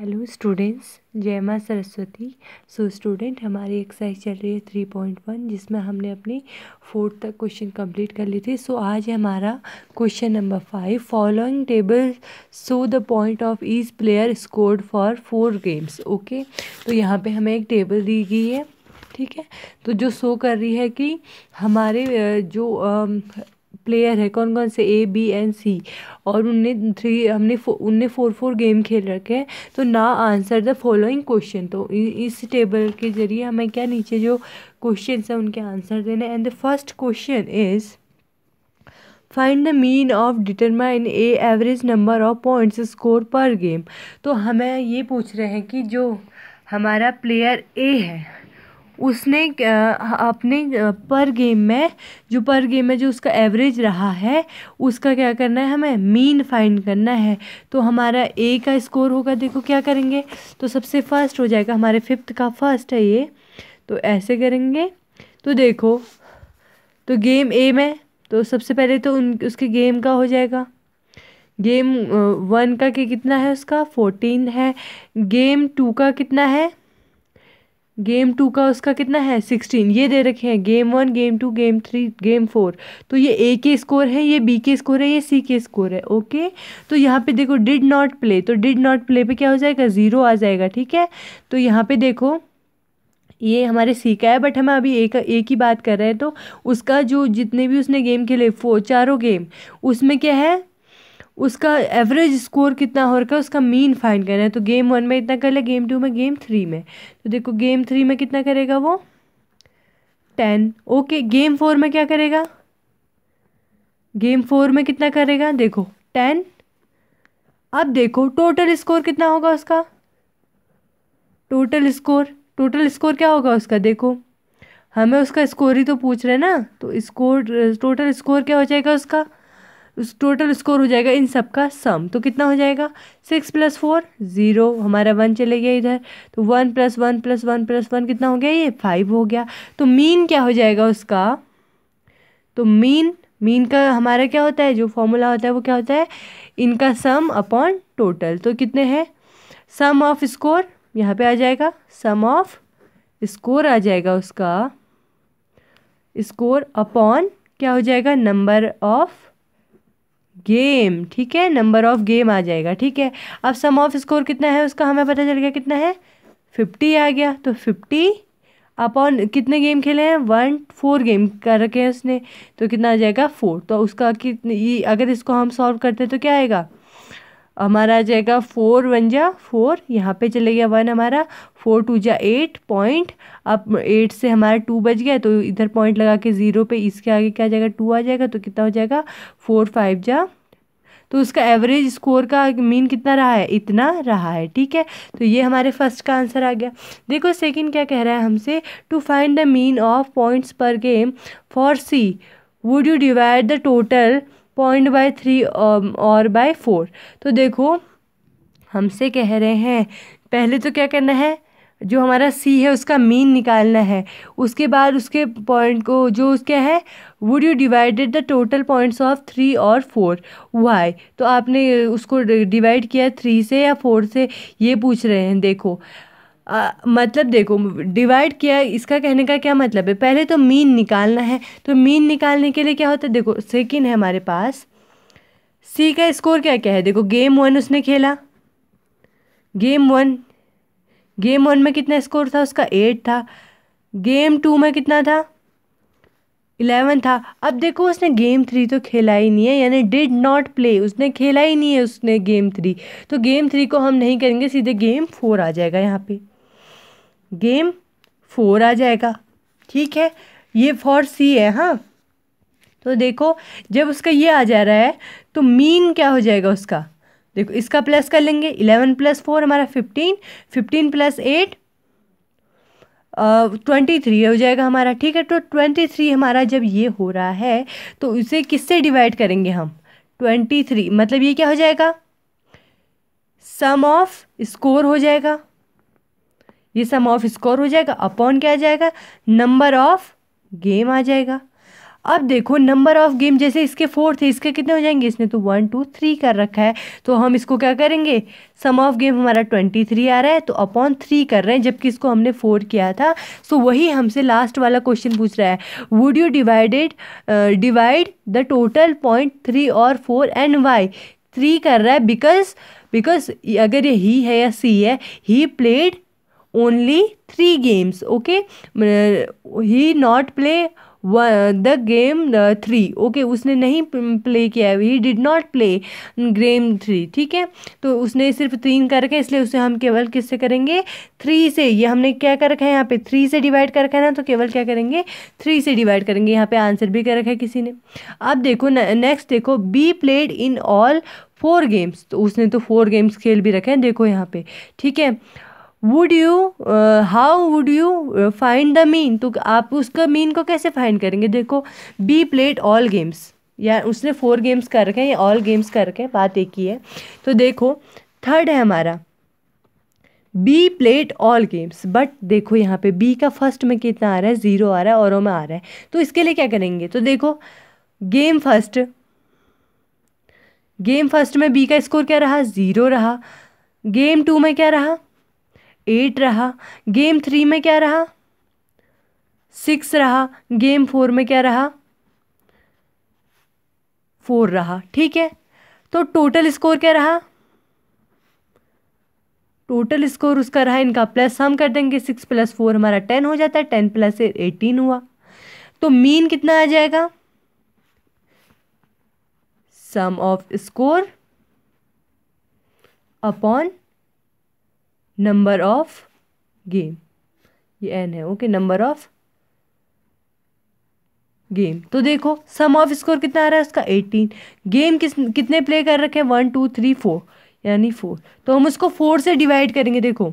Hello students जय माँ Saraswati so student हमारी एक्सरसाइज चल रही है थ्री पॉइंट वन जिसमें हमने अपनी फोर्थ तक क्वेश्चन कंप्लीट कर ली थी सो so, आज हमारा question number five following table so the point of each player scored for four games okay तो यहाँ पे हमें एक टेबल दी गई है ठीक है तो जो शो कर रही है कि हमारे जो प्लेयर है कौन कौन से ए बी एंड सी और उनने थ्री हमने उनने फोर फोर गेम खेल रखे हैं तो ना आंसर द फॉलोइंग क्वेश्चन तो इस टेबल के ज़रिए हमें क्या नीचे जो क्वेश्चन हैं उनके आंसर देने and the first question is find the mean of determine a average number of points score per game तो हमें ये पूछ रहे हैं कि जो हमारा प्लेयर ए है उसने अपने पर गेम में जो पर गेम में जो उसका एवरेज रहा है उसका क्या करना है हमें मीन फाइंड करना है तो हमारा ए का स्कोर होगा देखो क्या करेंगे तो सबसे फर्स्ट हो जाएगा हमारे फिफ्थ का फर्स्ट है ये तो ऐसे करेंगे तो देखो तो गेम ए में तो सबसे पहले तो उन उसके गेम का हो जाएगा गेम वन का के कितना है उसका फोर्टीन है गेम टू का कितना है गेम टू का उसका कितना है सिक्सटीन ये दे रखे हैं game one game two game three game four तो ये ए के स्कोर है ये बी के स्कोर है ये सी के स्कोर है ओके तो यहाँ पे देखो डिड नॉट प्ले तो डिड नॉट प्ले पे क्या हो जाएगा ज़ीरो आ जाएगा ठीक है तो यहाँ पे देखो ये हमारे सी का है बट हम अभी एक एक ही बात कर रहे हैं तो उसका जो जितने भी उसने गेम खेले फो चारों गेम उसमें क्या है उसका एवरेज स्कोर कितना हो रखा है उसका मीन फाइंड करना है तो गेम वन में इतना कर ले गेम टू में गेम थ्री में तो देखो गेम थ्री में कितना करेगा वो टेन ओके गेम फोर में क्या करेगा गेम फोर में कितना करेगा देखो टेन अब देखो टोटल स्कोर कितना होगा उसका टोटल स्कोर टोटल स्कोर क्या होगा उसका देखो हमें उसका स्कोर ही तो पूछ रहे हैं ना तो स्कोर टोटल स्कोर क्या हो जाएगा उसका उस टोटल स्कोर हो जाएगा इन सब का सम तो कितना हो जाएगा सिक्स प्लस फोर ज़ीरो हमारा वन चले गया इधर तो one plus one plus one plus one कितना हो गया ये फाइव हो गया तो मीन क्या हो जाएगा उसका तो मीन मीन का हमारा क्या होता है जो फॉर्मूला होता है वो क्या होता है इनका सम अपॉन टोटल तो कितने हैं सम ऑफ स्कोर यहाँ पे आ जाएगा सम ऑफ स्कोर आ जाएगा उसका स्कोर अपॉन क्या हो जाएगा नंबर ऑफ़ गेम ठीक है नंबर ऑफ गेम आ जाएगा ठीक है अब सम ऑफ स्कोर कितना है उसका हमें पता चल गया कितना है फिफ्टी आ गया तो फिफ्टी अपॉन कितने गेम खेले हैं वन फोर गेम कर रखे हैं उसने तो कितना आ जाएगा फोर तो उसका कितने अगर इसको हम सॉल्व करते हैं तो क्या आएगा हमारा आ जाएगा फोर वन जा फोर यहाँ पे चले गया वन हमारा फोर टू जा एट पॉइंट अब एट से हमारा टू बज गया तो इधर पॉइंट लगा के ज़ीरो पे इसके आगे क्या आ जाएगा टू आ जाएगा तो कितना हो जाएगा फोर फाइव जा तो उसका एवरेज स्कोर का मीन कितना रहा है इतना रहा है ठीक है तो ये हमारे फर्स्ट का आंसर आ गया देखो सेकंड क्या कह रहा है हमसे to find the mean of points per game for C would you divide the total point by three और बाय फोर तो देखो हमसे कह रहे हैं पहले तो क्या करना है जो हमारा सी है उसका मीन निकालना है उसके बाद उसके पॉइंट को जो उसके है would you divided the total points of three और फोर वाई तो आपने उसको डिवाइड किया थ्री से या फोर से ये पूछ रहे हैं देखो आ, मतलब देखो डिवाइड किया इसका कहने का क्या मतलब है पहले तो मीन निकालना है तो मीन निकालने के लिए क्या होता है देखो सेकेंड है हमारे पास सी का स्कोर क्या क्या है देखो गेम वन उसने खेला गेम वन गेम वन में कितना स्कोर था उसका एट था गेम टू में कितना था इलेवन था अब देखो उसने गेम थ्री तो खेला ही नहीं है यानी डिड नॉट प्ले उसने खेला ही नहीं है उसने गेम थ्री तो गेम थ्री को हम नहीं करेंगे सीधे गेम फोर आ जाएगा यहाँ पे गेम फोर आ जाएगा ठीक है ये फॉर सी है हाँ तो देखो जब उसका ये आ जा रहा है तो मीन क्या हो जाएगा उसका देखो इसका प्लस कर लेंगे इलेवन प्लस फोर हमारा fifteen fifteen plus eight twenty uh, three हो जाएगा हमारा ठीक है तो ट्वेंटी थ्री हमारा जब ये हो रहा है तो उसे किससे डिवाइड करेंगे हम ट्वेंटी थ्री मतलब ये क्या हो जाएगा सम ऑफ स्कोर हो जाएगा ये सम ऑफ स्कोर हो जाएगा अपॉन क्या आ जाएगा नंबर ऑफ गेम आ जाएगा अब देखो नंबर ऑफ गेम जैसे इसके फोर थे इसके कितने हो जाएंगे इसने तो वन टू थ्री कर रखा है तो हम इसको क्या करेंगे सम ऑफ गेम हमारा ट्वेंटी थ्री आ रहा है तो अपॉन थ्री कर रहे हैं जबकि इसको हमने फोर किया था सो वही हमसे लास्ट वाला क्वेश्चन पूछ रहा है would you divided divide the total point three और फोर एंड वाई थ्री कर रहा है बिकॉज बिकॉज अगर ये ही है या सी है he played only three games okay he not play the game three okay उसने नहीं प्ले किया he did not play game three ठीक है तो उसने सिर्फ तीन कर रखे इसलिए उसे हम केवल किससे करेंगे थ्री से ये हमने क्या कर रखा है यहाँ पे थ्री से डिवाइड कर रखा है ना तो केवल क्या करेंगे थ्री से डिवाइड करेंगे यहाँ पे आंसर भी कर रखा है किसी ने अब देखो नेक्स्ट देखो B played in all four games तो उसने तो फोर गेम्स खेल भी रखे हैं देखो यहाँ पे ठीक है would you how would you find the mean तो आप उसका मीन को कैसे फाइंड करेंगे देखो बी प्लेट ऑल गेम्स या उसने फोर गेम्स कर रखे हैं ऑल गेम्स कर रखे हैं बात एक ही है तो देखो थर्ड है हमारा B played all games but देखो यहाँ पे बी का फर्स्ट में कितना आ रहा है ज़ीरो आ रहा है औरों में आ रहा है तो इसके लिए क्या करेंगे तो देखो गेम फर्स्ट गेम फर्स्ट में बी का स्कोर क्या रहा ज़ीरो रहा गेम टू में क्या रहा एट रहा गेम थ्री में क्या रहा सिक्स रहा गेम फोर में क्या रहा फोर रहा ठीक है तो टोटल स्कोर क्या रहा टोटल स्कोर उसका रहा इनका प्लस हम कर देंगे सिक्स प्लस फोर हमारा टेन हो जाता है टेन प्लस एटीन हुआ तो मीन कितना आ जाएगा sum of score upon number of game ये एन है ओके नंबर ऑफ गेम तो देखो सम ऑफ स्कोर कितना आ रहा है उसका एटीन गेम किस कितने प्ले कर रखे हैं वन टू थ्री फोर यानी फोर तो हम उसको फोर से डिवाइड करेंगे देखो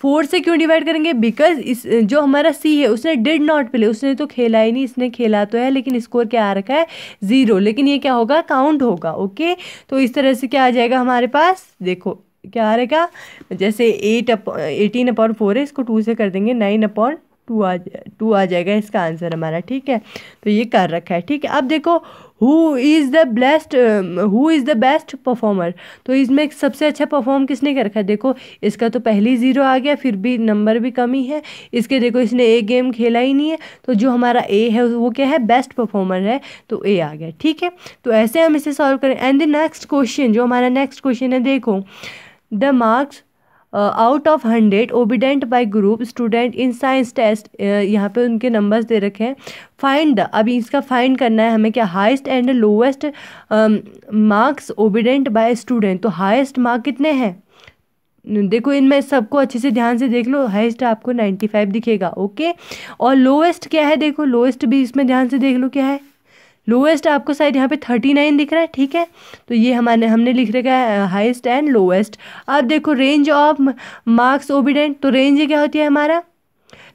फोर से क्यों डिवाइड करेंगे बिकॉज इस जो हमारा सी है उसने डिड नॉट प्ले उसने तो खेला ही नहीं इसने खेला तो है लेकिन स्कोर क्या आ रखा है ज़ीरो लेकिन ये क्या होगा काउंट होगा ओके तो इस तरह से क्या आ जाएगा हमारे पास देखो क्या आ रहेगा जैसे eight up eighteen upon four है इसको टू से कर देंगे नाइन अपॉन टू आ जाए टू आ जाएगा इसका आंसर हमारा ठीक है तो ये कर रखा है ठीक है अब देखो who is the best who is the best performer तो इसमें सबसे अच्छा परफॉर्म किसने कर रखा है देखो इसका तो पहले ज़ीरो आ गया फिर भी नंबर भी कम ही है इसके देखो इसने ए गेम खेला ही नहीं है तो जो हमारा ए है वो क्या है बेस्ट परफॉर्मर है तो ए आ गया ठीक है तो ऐसे हम इसे सॉल्व करें एंड द नेक्स्ट क्वेश्चन जो हमारा नेक्स्ट क्वेश्चन है देखो the marks out of hundred obtained by group student in science test यहाँ पे उनके नंबर्स दे रखे हैं फाइंड द अभी इसका फाइंड करना है हमें क्या highest and lowest marks obtained by student तो हाइस्ट मार्क कितने हैं देखो इनमें सबको अच्छे से ध्यान से देख लो हाइस्ट आपको नाइन्टी फाइव दिखेगा ओके और लोवेस्ट क्या है देखो लोवेस्ट भी इसमें ध्यान से देख लो क्या है लोएस्ट आपको शायद यहाँ पे थर्टी नाइन दिख रहा है ठीक है तो ये हमारे हमने लिख रखा है हाइस्ट एंड लोएस्ट अब देखो रेंज ऑफ मार्क्स ओबिडेंट तो रेंज क्या होती है हमारा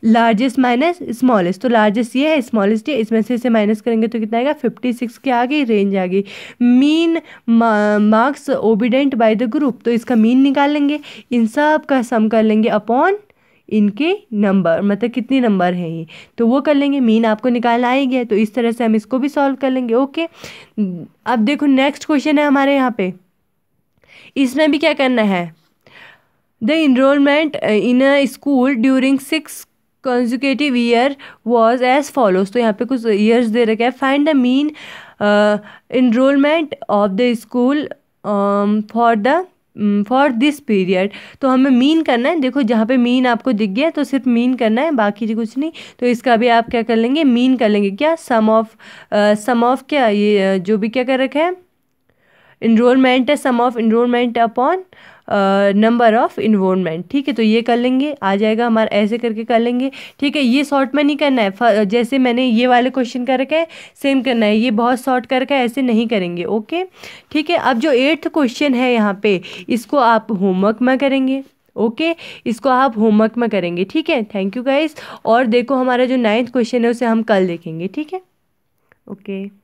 लार्जेस्ट माइनस स्मॉलेस्ट तो लार्जेस्ट ये है स्मॉलेस्ट ये इसमें से इसे माइनस करेंगे तो कितना आएगा फिफ्टी सिक्स के आ गई रेंज आ गई mean marks obtained by the group तो इसका मीन निकाल लेंगे इन सब का सम कर लेंगे अपॉन इनके नंबर मतलब कितने नंबर हैं ये तो वो कर लेंगे मीन आपको निकालना आ ही गया तो इस तरह से हम इसको भी सॉल्व कर लेंगे ओके अब देखो नेक्स्ट क्वेश्चन है हमारे यहाँ पे इसमें भी क्या करना है the enrolment in a school during six consecutive year was as follows तो यहाँ पे कुछ ईयर्स दे रखे हैं find the mean enrolment of the school for the for this period तो हमें मीन करना है देखो जहाँ पे मीन आपको दिख गया तो सिर्फ मीन करना है बाकी कुछ नहीं तो इसका भी आप क्या कर लेंगे मीन कर लेंगे क्या सम ऑफ सम ऑफ क्या ये uh, जो भी क्या कर रखा है इनरोलमेंट है sum of enrolment upon number of involvement ठीक है तो ये कर लेंगे आ जाएगा हमारा ऐसे करके कर लेंगे ठीक है ये शॉर्ट में नहीं करना है जैसे मैंने ये वाले क्वेश्चन कर रखा है सेम करना है ये बहुत शॉर्ट कर रखा है ऐसे नहीं करेंगे ओके ठीक है अब जो एट्थ क्वेश्चन है यहाँ पे इसको आप होमवर्क में करेंगे ओके okay, इसको आप होमवर्क में करेंगे ठीक है थैंक यू गाइस और देखो हमारा जो नाइन्थ क्वेश्चन है उसे हम कल देखेंगे ठीक है ओके okay.